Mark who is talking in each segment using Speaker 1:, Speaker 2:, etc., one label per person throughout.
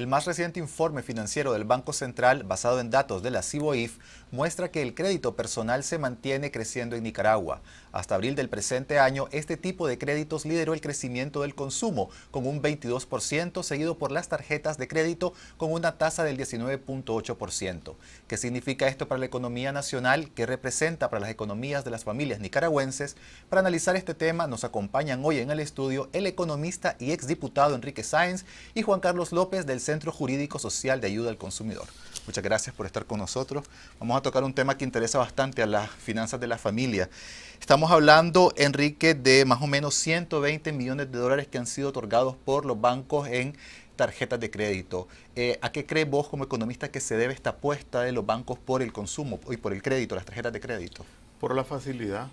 Speaker 1: El más reciente informe financiero del Banco Central, basado en datos de la CIBOIF, muestra que el crédito personal se mantiene creciendo en Nicaragua. Hasta abril del presente año, este tipo de créditos lideró el crecimiento del consumo, con un 22%, seguido por las tarjetas de crédito, con una tasa del 19.8%. ¿Qué significa esto para la economía nacional? ¿Qué representa para las economías de las familias nicaragüenses? Para analizar este tema, nos acompañan hoy en el estudio el economista y exdiputado Enrique Sáenz y Juan Carlos López del Centro Jurídico Social de Ayuda al Consumidor. Muchas gracias por estar con nosotros. Vamos a tocar un tema que interesa bastante a las finanzas de la familia. Estamos hablando, Enrique, de más o menos 120 millones de dólares que han sido otorgados por los bancos en tarjetas de crédito. Eh, ¿A qué cree vos como economista que se debe esta apuesta de los bancos por el consumo y
Speaker 2: por el crédito, las tarjetas de crédito? Por la facilidad,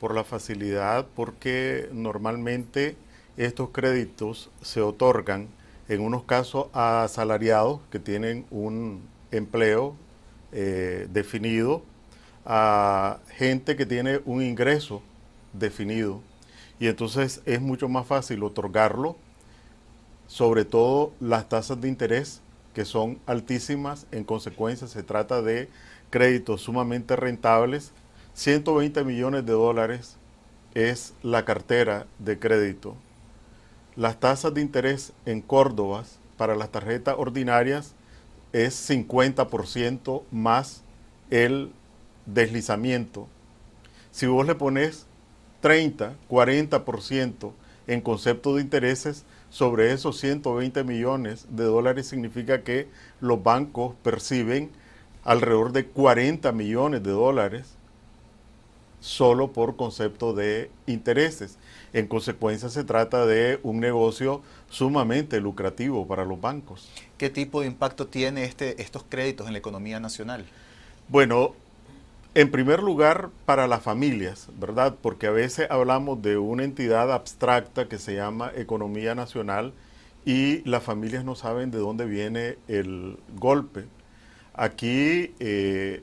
Speaker 2: por la facilidad porque normalmente estos créditos se otorgan en unos casos a asalariados que tienen un empleo eh, definido, a gente que tiene un ingreso definido. Y entonces es mucho más fácil otorgarlo, sobre todo las tasas de interés que son altísimas, en consecuencia se trata de créditos sumamente rentables. 120 millones de dólares es la cartera de crédito las tasas de interés en Córdoba para las tarjetas ordinarias es 50% más el deslizamiento. Si vos le pones 30, 40% en concepto de intereses sobre esos 120 millones de dólares, significa que los bancos perciben alrededor de 40 millones de dólares solo por concepto de intereses. En consecuencia, se trata de un negocio sumamente lucrativo para los bancos. ¿Qué tipo de impacto tiene este, estos créditos en la economía nacional? Bueno, en primer lugar, para las familias, ¿verdad? Porque a veces hablamos de una entidad abstracta que se llama economía nacional y las familias no saben de dónde viene el golpe. Aquí, eh,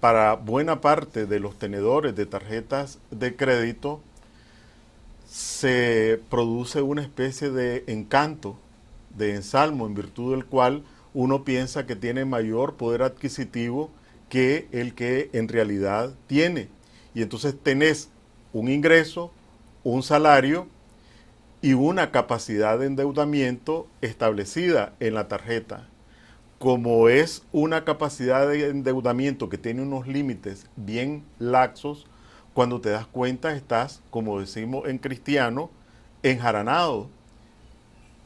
Speaker 2: para buena parte de los tenedores de tarjetas de crédito, se produce una especie de encanto, de ensalmo, en virtud del cual uno piensa que tiene mayor poder adquisitivo que el que en realidad tiene. Y entonces tenés un ingreso, un salario y una capacidad de endeudamiento establecida en la tarjeta. Como es una capacidad de endeudamiento que tiene unos límites bien laxos, cuando te das cuenta estás, como decimos en cristiano, enjaranado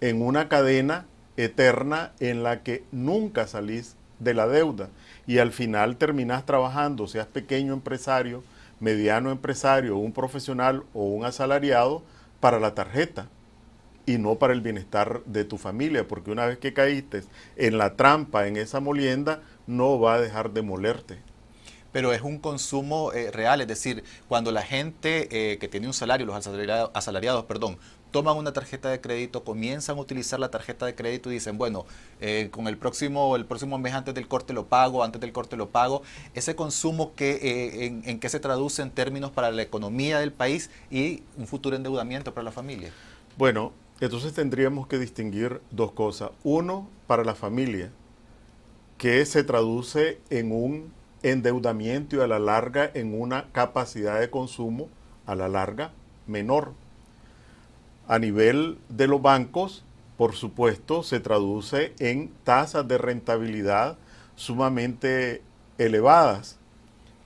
Speaker 2: en una cadena eterna en la que nunca salís de la deuda y al final terminás trabajando, seas pequeño empresario, mediano empresario, un profesional o un asalariado, para la tarjeta y no para el bienestar de tu familia, porque una vez que caíste en la trampa, en esa molienda, no va a dejar de molerte pero es un consumo eh, real, es decir, cuando la gente eh, que
Speaker 1: tiene un salario, los asalariados, perdón, toman una tarjeta de crédito, comienzan a utilizar la tarjeta de crédito y dicen, bueno, eh, con el próximo, el próximo mes antes del corte lo pago, antes del corte lo pago. Ese consumo que, en, en qué se traduce en términos para la economía del país y un futuro endeudamiento para la familia.
Speaker 2: Bueno, entonces tendríamos que distinguir dos cosas. Uno, para la familia, que se traduce en un endeudamiento y a la larga en una capacidad de consumo a la larga menor. A nivel de los bancos, por supuesto, se traduce en tasas de rentabilidad sumamente elevadas.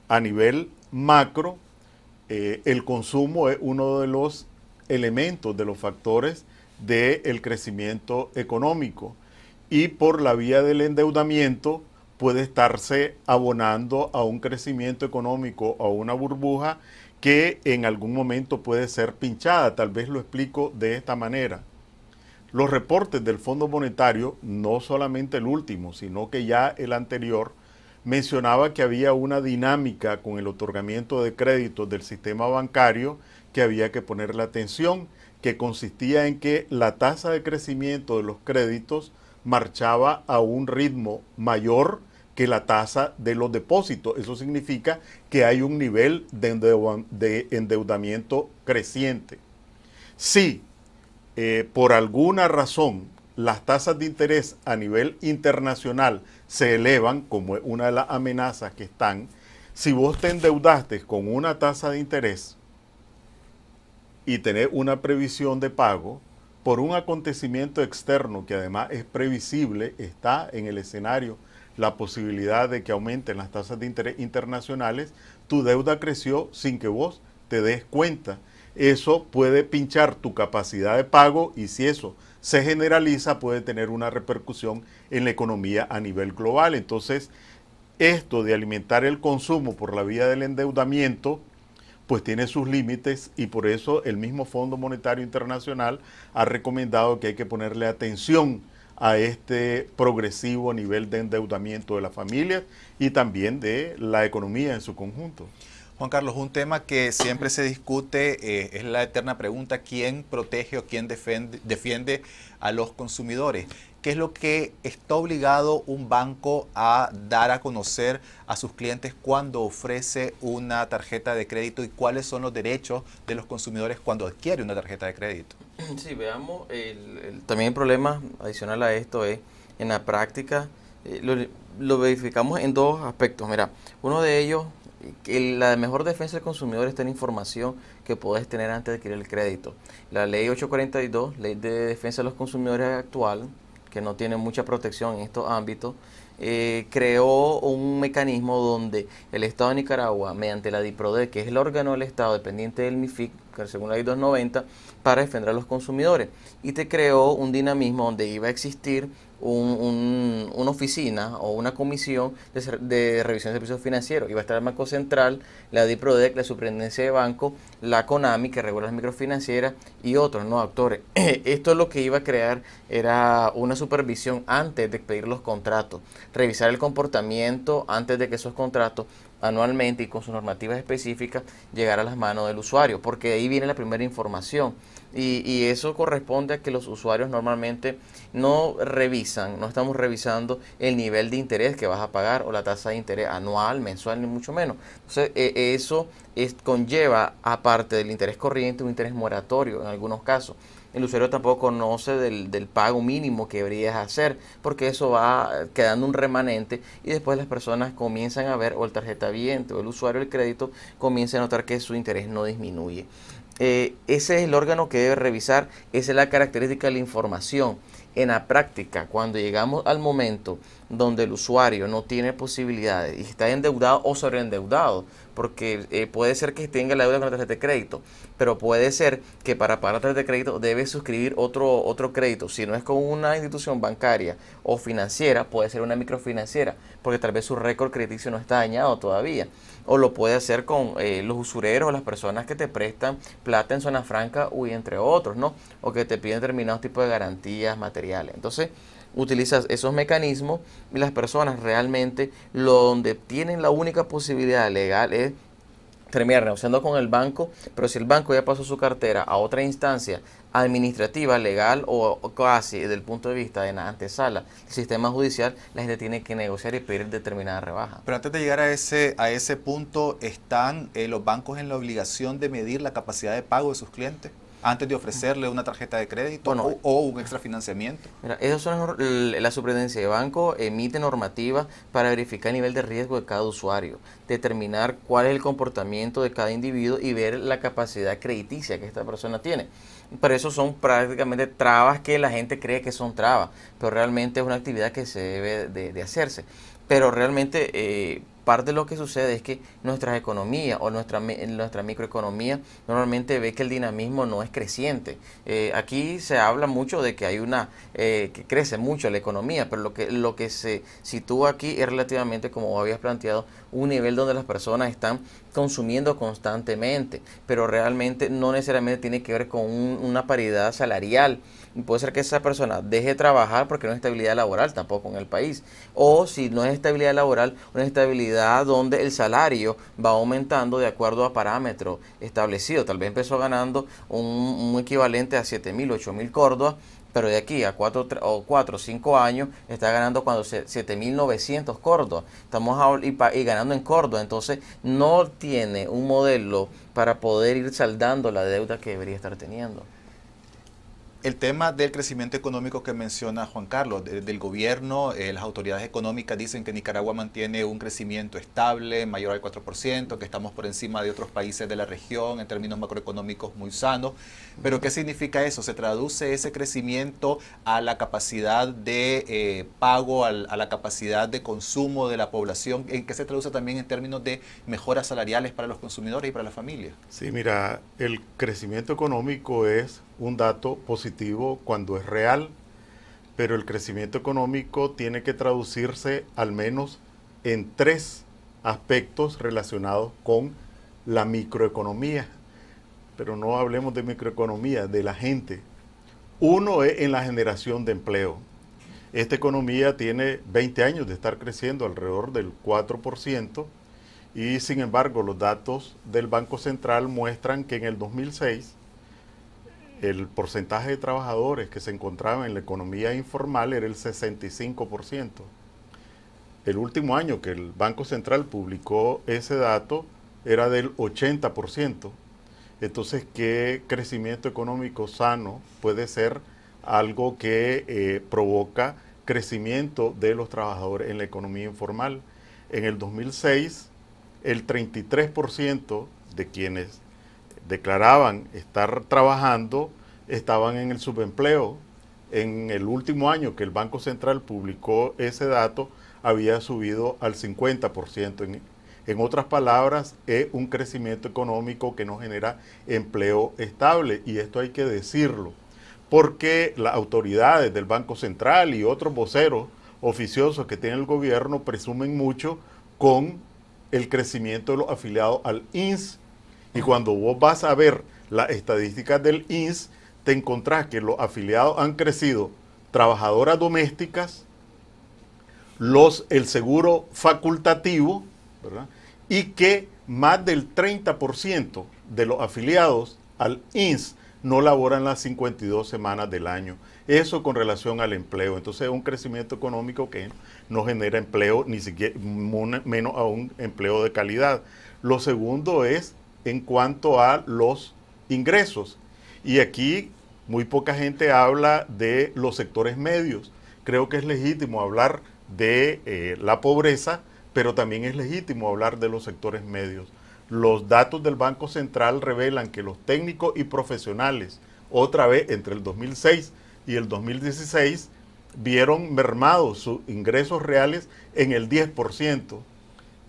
Speaker 2: A nivel macro, eh, el consumo es uno de los elementos, de los factores del crecimiento económico. Y por la vía del endeudamiento, puede estarse abonando a un crecimiento económico, a una burbuja que en algún momento puede ser pinchada. Tal vez lo explico de esta manera. Los reportes del Fondo Monetario, no solamente el último, sino que ya el anterior, mencionaba que había una dinámica con el otorgamiento de créditos del sistema bancario que había que poner la atención, que consistía en que la tasa de crecimiento de los créditos marchaba a un ritmo mayor que la tasa de los depósitos. Eso significa que hay un nivel de endeudamiento creciente. Si eh, por alguna razón las tasas de interés a nivel internacional se elevan, como es una de las amenazas que están, si vos te endeudaste con una tasa de interés y tenés una previsión de pago, por un acontecimiento externo que además es previsible, está en el escenario la posibilidad de que aumenten las tasas de interés internacionales, tu deuda creció sin que vos te des cuenta. Eso puede pinchar tu capacidad de pago y si eso se generaliza puede tener una repercusión en la economía a nivel global. Entonces, esto de alimentar el consumo por la vía del endeudamiento, pues tiene sus límites y por eso el mismo Fondo Monetario Internacional ha recomendado que hay que ponerle atención a este progresivo nivel de endeudamiento de las familias y también de la economía en su conjunto.
Speaker 1: Juan Carlos, un tema que siempre se discute eh, es la eterna pregunta, ¿quién protege o quién defiende a los consumidores? ¿Qué es lo que está obligado un banco a dar a conocer a sus clientes cuando ofrece una tarjeta de crédito y cuáles son los derechos de los
Speaker 3: consumidores cuando adquiere una tarjeta de crédito? Sí, veamos, el, también el problema adicional a esto es en la práctica, eh, lo, verificamos en dos aspectos. Mira, uno de ellos, que la mejor defensa del consumidor está en información que puedes tener antes de adquirir el crédito. La ley 842, ley de defensa de los consumidores actual, que no tiene mucha protección en estos ámbitos, eh, creó un mecanismo donde el Estado de Nicaragua, mediante la DIPRODE, que es el órgano del Estado dependiente del MIFIC, según la ley 290, para defender a los consumidores. Y te creó un dinamismo donde iba a existir un, una oficina o una comisión de, revisión de servicios financieros. Iba a estar el Banco Central, la DIPRODEC, la Superintendencia de Banco, la CONAMI, que regula las microfinancieras, y otros no actores. Esto lo que iba a crear era una supervisión antes de pedir los contratos, revisar el comportamiento antes de que esos contratos anualmente y con sus normativas específicas llegar a las manos del usuario, porque ahí viene la primera información. Y, eso corresponde a que los usuarios normalmente no revisan, no estamos revisando el nivel de interés que vas a pagar o la tasa de interés anual, mensual, ni mucho menos. Entonces, e, eso conlleva, aparte del interés corriente, un interés moratorio en algunos casos. El usuario tampoco conoce del, pago mínimo que deberías hacer, porque eso va quedando un remanente y después las personas comienzan a ver, o el tarjeta viento, o el usuario del crédito comienza a notar que su interés no disminuye. Eh, ese es el órgano que debe revisar, esa es la característica de la información. En la práctica, cuando llegamos al momento donde el usuario no tiene posibilidades y está endeudado o sobreendeudado, porque eh, puede ser que tenga la deuda con la tarjeta de crédito, pero puede ser que para pagar la tarjeta de crédito debe suscribir otro, otro crédito. Si no es con una institución bancaria o financiera, puede ser una microfinanciera, porque tal vez su récord crediticio no está dañado todavía. O lo puede hacer con eh, los usureros o las personas que te prestan plata en zona franca, entre otros, ¿no? O que te piden determinados tipos de garantías materiales. Entonces, utilizas esos mecanismos y las personas realmente lo donde tienen la única posibilidad legal es terminar negociando con el banco, pero si el banco ya pasó su cartera a otra instancia administrativa, legal o, casi desde el punto de vista de la antesala del sistema judicial, la gente tiene que negociar y pedir determinada rebaja. Pero antes de
Speaker 1: llegar a ese, a ese punto, ¿están eh, los bancos en la obligación de medir la capacidad de pago de sus clientes? antes de ofrecerle una tarjeta de crédito o, un extrafinanciamiento.
Speaker 3: financiamiento. son la superintendencia de banco emite normativas para verificar el nivel de riesgo de cada usuario, determinar cuál es el comportamiento de cada individuo y ver la capacidad crediticia que esta persona tiene. Pero eso son prácticamente trabas que la gente cree que son trabas, pero realmente es una actividad que se debe de, hacerse. Pero realmente eh, parte de lo que sucede es que nuestras economías o nuestra, nuestra microeconomía normalmente ve que el dinamismo no es creciente. Eh, aquí se habla mucho de que hay una, eh, que crece mucho la economía, pero lo que, lo que se sitúa aquí es relativamente, como habías planteado, un nivel donde las personas están consumiendo constantemente, pero realmente no necesariamente tiene que ver con una paridad salarial puede ser que esa persona deje de trabajar porque no hay estabilidad laboral tampoco en el país. O si no es estabilidad laboral, una estabilidad donde el salario va aumentando de acuerdo a parámetros establecidos. Tal vez empezó ganando un, equivalente a 7 mil, 8 mil córdobas pero de aquí a 4 o 4 5 años está ganando cuando 7.900 córdobas. Estamos y, y, ganando en Córdoba, entonces no tiene un modelo para poder ir saldando la deuda que debería estar teniendo.
Speaker 1: El tema del crecimiento económico que menciona Juan Carlos, del gobierno, eh, las autoridades económicas dicen que Nicaragua mantiene un crecimiento estable, mayor al 4%, que estamos por encima de otros países de la región en términos macroeconómicos muy sanos. Pero ¿qué significa eso? ¿Se traduce ese crecimiento a la capacidad de eh, pago, a, a la capacidad de consumo de la población? ¿En qué se traduce también en términos de mejoras salariales para los consumidores y para las familias?
Speaker 2: Sí, mira, el crecimiento económico es un dato positivo cuando es real, pero el crecimiento económico tiene que traducirse al menos en tres aspectos relacionados con la microeconomía. Pero no hablemos de microeconomía, de la gente. Uno es en la generación de empleo. Esta economía tiene 20 años de estar creciendo alrededor del 4% y sin embargo los datos del Banco Central muestran que en el 2006 el porcentaje de trabajadores que se encontraban en la economía informal era el 65%. El último año que el Banco Central publicó ese dato era del 80%. Entonces, ¿qué crecimiento económico sano puede ser algo que eh, provoca crecimiento de los trabajadores en la economía informal? En el 2006, el 33% de quienes declaraban estar trabajando estaban en el subempleo. En el último año que el Banco Central publicó ese dato, había subido al 50%. En, en otras palabras, es un crecimiento económico que no genera empleo estable. Y esto hay que decirlo, porque las autoridades del Banco Central y otros voceros oficiosos que tiene el gobierno presumen mucho con el crecimiento de los afiliados al INS y cuando vos vas a ver las estadísticas del INS, te encontrás que los afiliados han crecido, trabajadoras domésticas, los, el seguro facultativo, y que más del 30% de los afiliados al INS no laboran las 52 semanas del año. Eso con relación al empleo. Entonces es un crecimiento económico que no genera empleo, ni siquiera menos a un empleo de calidad. Lo segundo es en cuanto a los ingresos. Y aquí muy poca gente habla de los sectores medios. Creo que es legítimo hablar de eh, la pobreza, pero también es legítimo hablar de los sectores medios. Los datos del Banco Central revelan que los técnicos y profesionales, otra vez entre el 2006 y el 2016, vieron mermados sus ingresos reales en el 10%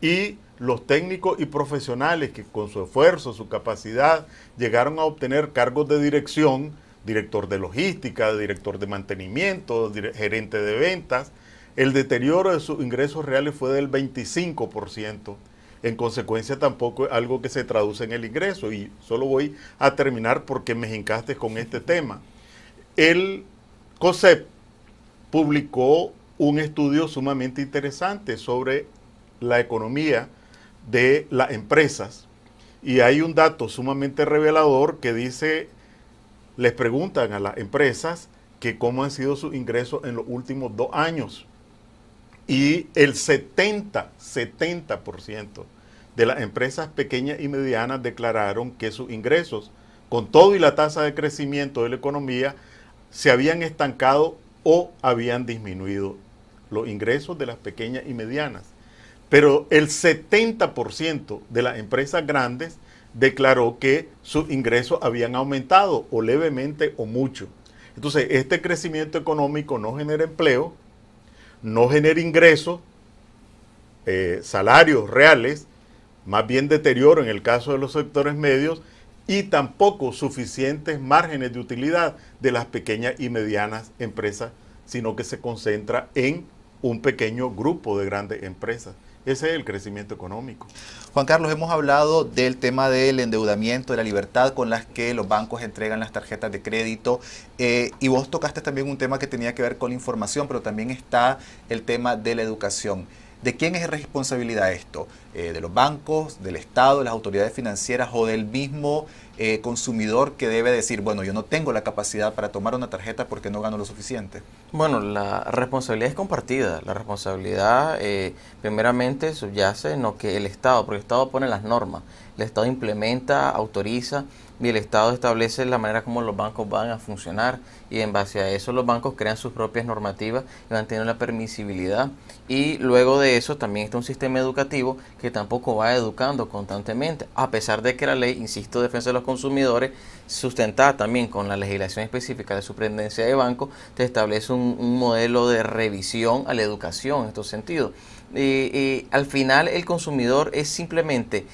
Speaker 2: y los técnicos y profesionales que con su esfuerzo, su capacidad, llegaron a obtener cargos de dirección, director de logística, director de mantenimiento, gerente de ventas, el deterioro de sus ingresos reales fue del 25%. En consecuencia, tampoco es algo que se traduce en el ingreso. Y solo voy a terminar porque me encastes con este tema. El COSEP publicó un estudio sumamente interesante sobre la economía de las empresas. Y hay un dato sumamente revelador que dice, les preguntan a las empresas que cómo han sido sus ingresos en los últimos dos años. Y el 70, 70% de las empresas pequeñas y medianas declararon que sus ingresos, con todo y la tasa de crecimiento de la economía, se habían estancado o habían disminuido los ingresos de las pequeñas y medianas. Pero el 70% de las empresas grandes declaró que sus ingresos habían aumentado o levemente o mucho. Entonces, este crecimiento económico no genera empleo, no genera ingresos, eh, salarios reales, más bien deterioro en el caso de los sectores medios y tampoco suficientes márgenes de utilidad de las pequeñas y medianas empresas, sino que se concentra en un pequeño grupo de grandes empresas. Ese es el crecimiento económico. Juan Carlos, hemos hablado del tema del endeudamiento, de la libertad con las que
Speaker 1: los bancos entregan las tarjetas de crédito. Eh, y vos tocaste también un tema que tenía que ver con la información, pero también está el tema de la educación. ¿De quién es responsabilidad esto? Eh, de los bancos, del Estado, de las autoridades financieras o del mismo eh, consumidor que debe decir, bueno, yo no tengo la capacidad para tomar una tarjeta porque no gano lo suficiente?
Speaker 3: Bueno, la responsabilidad es compartida. La responsabilidad eh, primeramente subyace en lo que el Estado, porque el Estado pone las normas, el Estado implementa, autoriza y el Estado establece la manera como los bancos van a funcionar y en base a eso los bancos crean sus propias normativas y van teniendo la permisibilidad y luego de eso también está un sistema educativo que tampoco va educando constantemente, a pesar de que la ley, insisto, defensa de los consumidores, sustentada también con la legislación específica de superintendencia de banco, te establece un, modelo de revisión a la educación en estos sentidos. Eh, eh, al final el consumidor es simplemente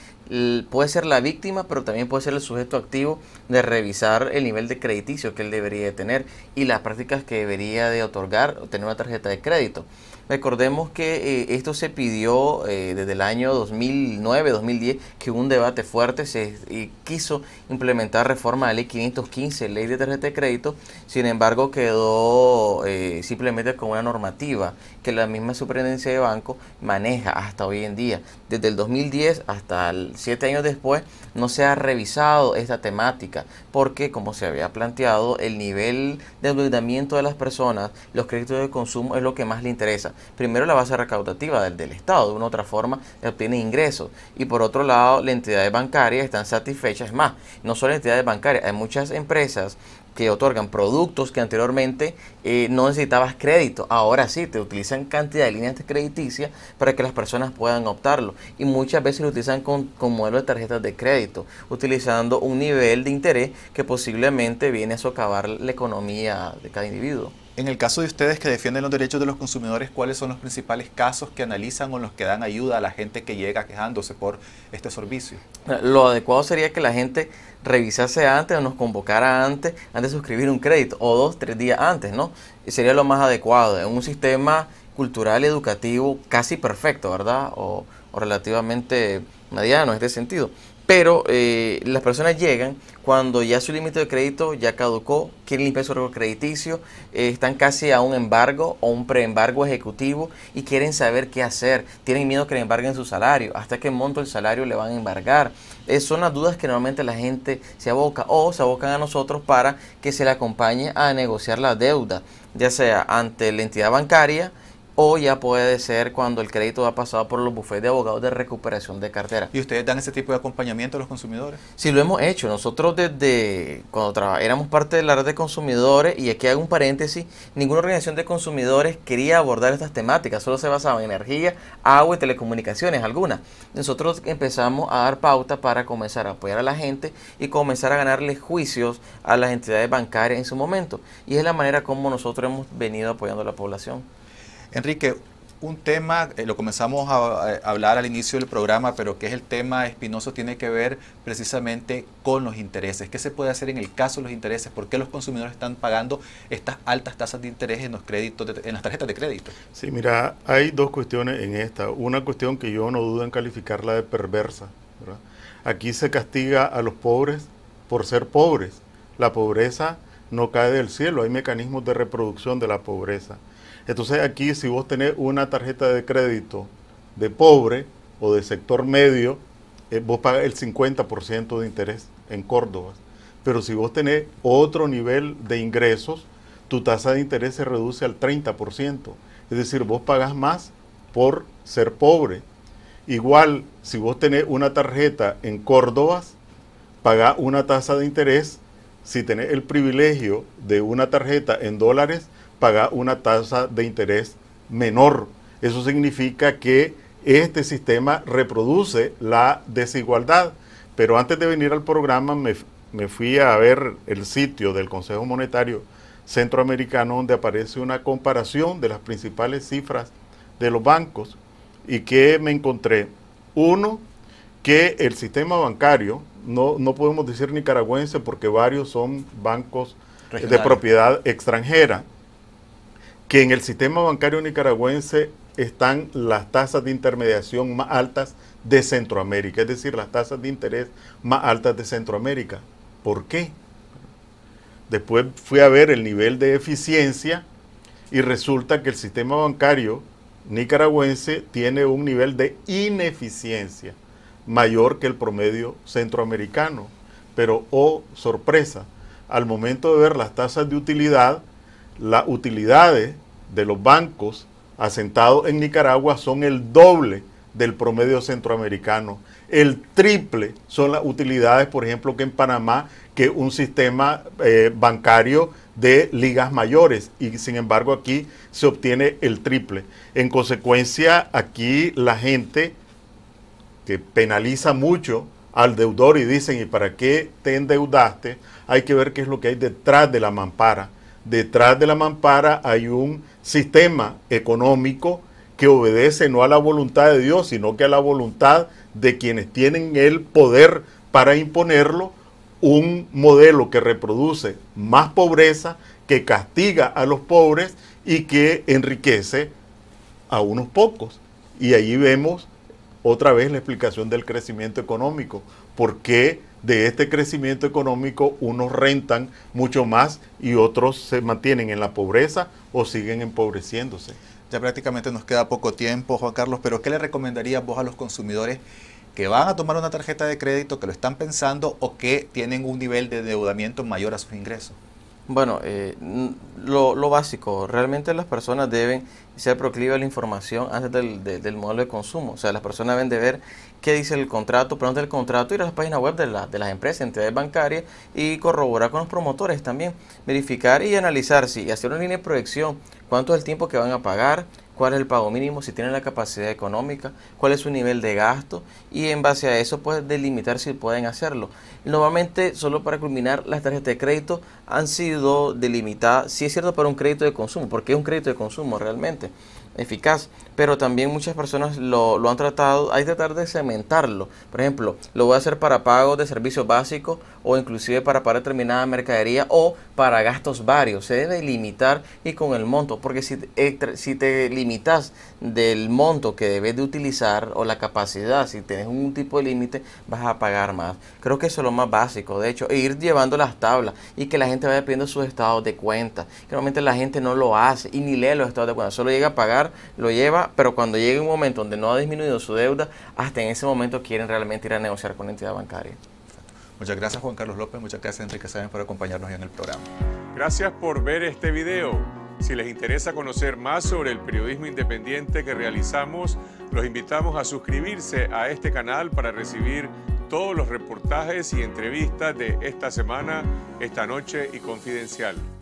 Speaker 3: puede ser la víctima, pero también puede ser el sujeto activo de revisar el nivel de crediticio que él debería de tener y las prácticas que debería de otorgar o tener una tarjeta de crédito. Recordemos que eh, esto se pidió eh, desde el año 2009-2010, que hubo un debate fuerte, se eh, quiso implementar reforma de la ley 515, ley de tarjeta de crédito, sin embargo quedó simplemente con una normativa que la misma superintendencia de banco maneja hasta hoy en día. Desde el 2010 hasta 7 siete años después no se ha revisado esta temática, porque como se había planteado, el nivel de endeudamiento de las personas, los créditos de consumo es lo que más le interesa primero la base recaudativa del, del Estado, de una u otra forma, obtiene ingresos. Y por otro lado, las entidades bancarias están satisfechas. más, no solo entidades bancarias, hay muchas empresas que otorgan productos que anteriormente eh, no necesitabas crédito. Ahora sí, te utilizan cantidad de líneas crediticias para que las personas puedan optarlo. Y muchas veces lo utilizan con, con modelo de tarjetas de crédito, utilizando un nivel de interés que posiblemente viene a socavar la economía de cada individuo. En el caso de ustedes que
Speaker 1: defienden los derechos de los consumidores, ¿cuáles son los principales casos que analizan o los que dan ayuda a la gente que llega quejándose por este servicio?
Speaker 3: Lo adecuado sería que la gente revisase antes o nos convocara antes, antes de suscribir un crédito, o dos, tres días antes, ¿no? Y Sería lo más adecuado. En un sistema cultural educativo casi perfecto, ¿verdad? o relativamente mediano en este sentido. Pero eh, las personas llegan cuando ya su límite de crédito ya caducó, quieren limpiar su récord crediticio, eh, están casi a un embargo o un preembargo ejecutivo y quieren saber qué hacer. Tienen miedo que le embarguen su salario, hasta qué monto el salario le van a embargar. Eh, son las dudas que normalmente la gente se aboca o se abocan a nosotros para que se le acompañe a negociar la deuda, ya sea ante la entidad bancaria, o ya puede ser cuando el crédito ha pasado por los bufetes de abogados de recuperación de cartera. ¿Y ustedes dan ese tipo de acompañamiento a los consumidores? Sí, lo hemos hecho. Nosotros desde cuando éramos parte de la red de consumidores, y aquí hago un paréntesis, ninguna organización de consumidores quería abordar estas temáticas, solo se basaba en energía, agua y telecomunicaciones, algunas. Nosotros empezamos a dar pauta para comenzar a apoyar a la gente y comenzar a ganarle juicios a las entidades bancarias en su momento. Y es la manera como nosotros hemos venido apoyando a la población. Enrique, un tema, eh, lo comenzamos a, hablar al inicio del
Speaker 1: programa, pero que es el tema espinoso, tiene que ver precisamente con los intereses. ¿Qué se puede hacer en el caso de los intereses? ¿Por qué los consumidores están pagando estas altas tasas de interés en los créditos, en las tarjetas de crédito?
Speaker 2: Sí, mira, hay dos cuestiones en esta. Una cuestión que yo no dudo en calificarla de perversa. Aquí se castiga a los pobres por ser pobres. La pobreza no cae del cielo, hay mecanismos de reproducción de la pobreza. Entonces aquí si vos tenés una tarjeta de crédito de pobre o de sector medio, eh, vos pagas el 50% de interés en Córdoba. Pero si vos tenés otro nivel de ingresos, tu tasa de interés se reduce al 30%. Es decir, vos pagás más por ser pobre. Igual, si vos tenés una tarjeta en Córdoba, pagás una tasa de interés si tenés el privilegio de una tarjeta en dólares, paga una tasa de interés menor. Eso significa que este sistema reproduce la desigualdad. Pero antes de venir al programa me, me fui a ver el sitio del Consejo Monetario Centroamericano donde aparece una comparación de las principales cifras de los bancos y que me encontré. Uno, que el sistema bancario no, podemos decir nicaragüense porque varios son bancos de propiedad extranjera, que en el sistema bancario nicaragüense están las tasas de intermediación más altas de Centroamérica, es decir, las tasas de interés más altas de Centroamérica. ¿Por qué? Después fui a ver el nivel de eficiencia y resulta que el sistema bancario nicaragüense tiene un nivel de ineficiencia mayor que el promedio centroamericano. Pero, oh sorpresa, al momento de ver las tasas de utilidad, las utilidades de los bancos asentados en Nicaragua son el doble del promedio centroamericano. El triple son las utilidades, por ejemplo, que en Panamá, que un sistema eh, bancario de ligas mayores. Y sin embargo aquí se obtiene el triple. En consecuencia, aquí la gente que penaliza mucho al deudor y dicen, ¿y para qué te endeudaste? Hay que ver qué es lo que hay detrás de la mampara. Detrás de la mampara hay un sistema económico que obedece no a la voluntad de Dios, sino que a la voluntad de quienes tienen el poder para imponerlo, un modelo que reproduce más pobreza, que castiga a los pobres y que enriquece a unos pocos. Y allí vemos otra vez la explicación del crecimiento económico. ¿Por qué de este crecimiento económico unos rentan mucho más y otros se mantienen en la pobreza o siguen empobreciéndose? Ya prácticamente nos queda poco tiempo, Juan Carlos, pero ¿qué le recomendarías vos a los consumidores
Speaker 3: que
Speaker 1: van a tomar una tarjeta de crédito, que lo están pensando o que tienen un nivel de endeudamiento mayor a sus ingresos?
Speaker 3: Bueno, eh, lo, lo, básico, realmente las personas deben ser proclives a la información antes del, del, modelo de consumo. O sea, las personas deben de ver qué dice el contrato, antes del contrato ir a las páginas web de, la, de las empresas, entidades bancarias y corroborar con los promotores también. Verificar y analizar si hacer una línea de proyección, cuánto es el tiempo que van a pagar, cuál es el pago mínimo, si tienen la capacidad económica, cuál es su nivel de gasto y en base a eso pues delimitar si pueden hacerlo. nuevamente solo para culminar, las tarjetas de crédito han sido delimitadas, si es cierto, para un crédito de consumo, porque es un crédito de consumo realmente eficaz, pero también muchas personas lo, han tratado, hay que tratar de cementarlo. Por ejemplo, lo voy a hacer para pago de servicios básicos o inclusive para para determinada mercadería o para gastos varios. Se debe limitar y con el monto, porque si, si te limitas del monto que debes de utilizar o la capacidad, si tienes un tipo de límite, vas a pagar más. Creo que eso es lo más básico, de hecho, ir llevando las tablas y que la gente vaya pidiendo sus estados de cuenta. realmente la gente no lo hace y ni lee los estados de cuenta, solo llega a pagar, lo lleva, pero cuando llega un momento donde no ha disminuido su deuda, hasta en ese momento quieren realmente ir a negociar con la entidad bancaria. Muchas gracias Juan Carlos López, muchas gracias Enrique Sáenz por acompañarnos en el programa.
Speaker 2: Gracias por ver este video. Si les interesa conocer más sobre el periodismo independiente que realizamos, los invitamos a suscribirse a este canal para recibir todos los reportajes y entrevistas de esta semana, esta noche y confidencial.